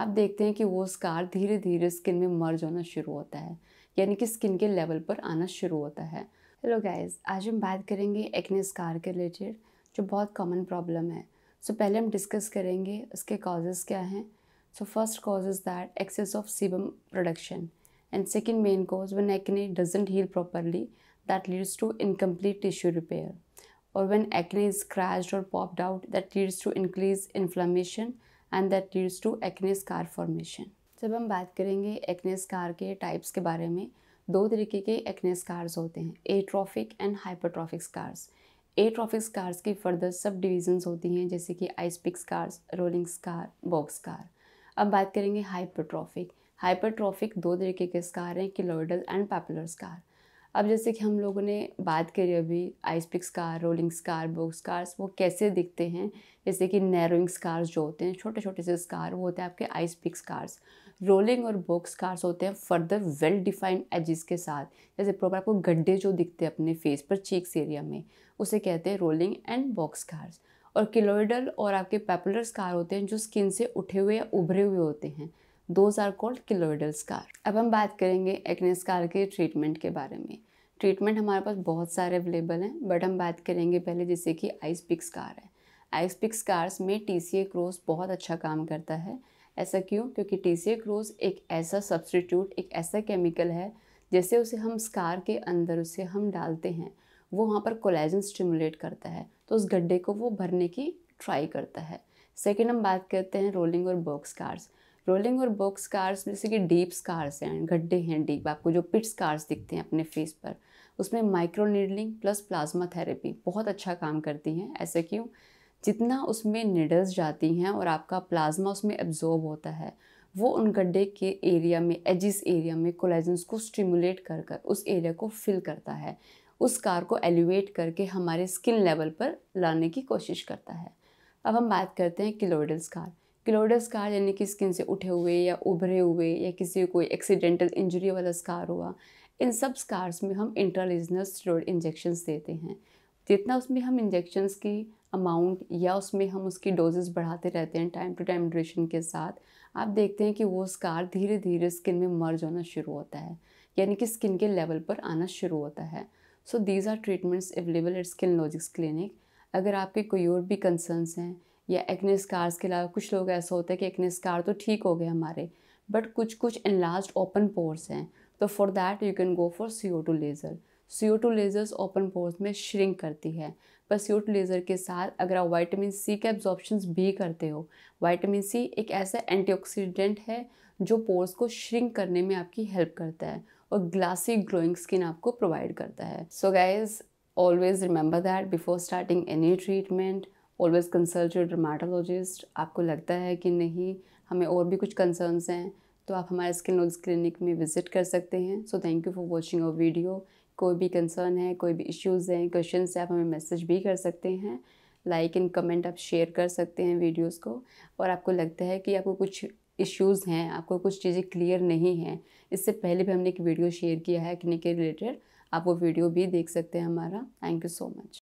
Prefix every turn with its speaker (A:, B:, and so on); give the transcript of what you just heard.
A: आप देखते हैं कि वो स्कार धीरे धीरे स्किन में मर्ज होना शुरू होता है यानी कि स्किन के लेवल पर आना शुरू होता है हेलो गाइस आज हम बात करेंगे एक्ने स्कार के रिलेटेड जो बहुत कॉमन प्रॉब्लम है सो so, पहले हम डिस्कस करेंगे उसके कॉजेज़ क्या हैं so first cause is that excess of sebum production and second main cause when acne doesn't heal properly that leads to incomplete tissue repair और वन एक्ने इज क्रैश और popped out that leads to increase inflammation and that leads to acne scar formation जब हम बात करेंगे acne scar के types के बारे में दो तरीके के एक्ने स्कार्स होते हैं atrophic and hypertrophic scars atrophic scars की फर्दर सब डिविजन्स होती हैं जैसे कि icepick scars rolling scar box scar अब बात करेंगे हाइपरट्रॉफिक हाइपरट्रॉफिक दो तरीके के स्कार हैं किलोइडल एंड पैपुलर स्कार अब जैसे कि हम लोगों ने बात करी अभी icepick scar rolling scar book scars वो कैसे दिखते हैं जैसे कि नैरोइंग स्कार्स जो होते हैं छोटे छोटे से स्कार वो होते हैं आपके आइस पिक स्कार्स रोलिंग और बुक स्कार्स होते हैं फर्दर वेल डिफाइंड एजिस के साथ जैसे प्रॉपर आपको गड्ढे जो दिखते हैं अपने फेस पर चीक्स एरिया में उसे कहते हैं रोलिंग एंड बॉक्स स्कार्स और किलोइडल और आपके पेपुलर स्कार होते हैं जो स्किन से उठे हुए या उभरे हुए होते हैं those are called keloidal scar अब हम बात करेंगे एक्ने स्कार के ट्रीटमेंट के बारे में ट्रीटमेंट हमारे पास बहुत सारे अवेलेबल हैं बट हम बात करेंगे पहले जैसे कि आइस पिक स्कार है आइस पिक स्कार्स में टी सी ए क्रोस बहुत अच्छा काम करता है ऐसा क्यों क्योंकि टी सी ए क्रोस एक ऐसा सब्सटीट्यूट एक ऐसा केमिकल है जैसे उसे हम स्कार के अंदर उसे हम डालते हैं वो वहाँ पर कोलेजन स्टिमुलेट करता है तो उस गड्ढे को वो भरने की ट्राई करता है सेकेंड हम बात करते हैं रोलिंग और बर्क स्कार्स रोलिंग और बॉक्स स्कार्स जैसे कि डीप स्कार्स हैं गड्ढे हैं डीप आपको जो पिट स्कार्स दिखते हैं अपने फेस पर उसमें micro needling plus plasma therapy बहुत अच्छा काम करती हैं ऐसे क्यों जितना उसमें निडल्स जाती हैं और आपका प्लाज्मा उसमें एब्जॉर्ब होता है वो उन गड्ढे के एरिया में एजिस एरिया में कोलेजन्स को स्टिमुलेट कर कर उस एरिया को फिल करता है उस कार को एलिवेट करके हमारे स्किन लेवल पर लाने की कोशिश करता है अब हम बात करते हैं किलोइडल स्कार क्लोडर स्कार यानी कि स्किन से उठे हुए या उभरे हुए या किसी कोई एक्सीडेंटल इंजरी वाला स्कार हुआ इन सब स्कार्स में हम इंट्रालिजनल स्टेरॉइड इंजेक्शंस देते हैं जितना उसमें हम इंजेक्शंस की अमाउंट या उसमें हम उसकी डोजेस बढ़ाते रहते हैं टाइम टू टाइम ड्यूरेशन के साथ आप देखते हैं कि वो स्कार धीरे धीरे स्किन में मर्ज होना शुरू होता है यानी कि स्किन के लेवल पर आना शुरू होता है so these are treatments available at skin logics clinic अगर आपके कोई और भी कंसर्न्स हैं या एक्ने स्कार्स के अलावा कुछ लोग ऐसा होता है कि एक्ने स्कार तो ठीक हो गए हमारे बट कुछ कुछ इनलार्ज ओपन पोर्स हैं तो for that you can go for C O two laser C O two lasers open pores में श्रिंक करती है पर सी ओ टू लेज़र के साथ अगर आप वाइटामिन सी के एब्जॉर्प्शन भी करते हो वाइटामिन सी एक ऐसा एंटीऑक्सीडेंट है जो पोर्स को श्रिंक करने में आपकी हेल्प करता है और ग्लासी ग्लोइंग स्किन आपको प्रोवाइड करता है so guys always remember that before starting any treatment always consult your dermatologist आपको लगता है कि नहीं हमें और भी कुछ कंसर्नस हैं तो आप हमारे स्किन नोज क्लिनिक में विज़िट कर सकते हैं so thank you for watching our video कोई भी कंसर्न है कोई भी इश्यूज़ हैं क्वेश्चन है आप हमें मैसेज भी कर सकते हैं लाइक एंड कमेंट आप शेयर कर सकते हैं वीडियोस को और आपको लगता है कि आपको कुछ इश्यूज़ हैं आपको कुछ चीज़ें क्लियर नहीं हैं इससे पहले भी हमने एक वीडियो शेयर किया है एक्ने के रिलेटेड आप वो वीडियो भी देख सकते हैं हमारा थैंक यू सो मच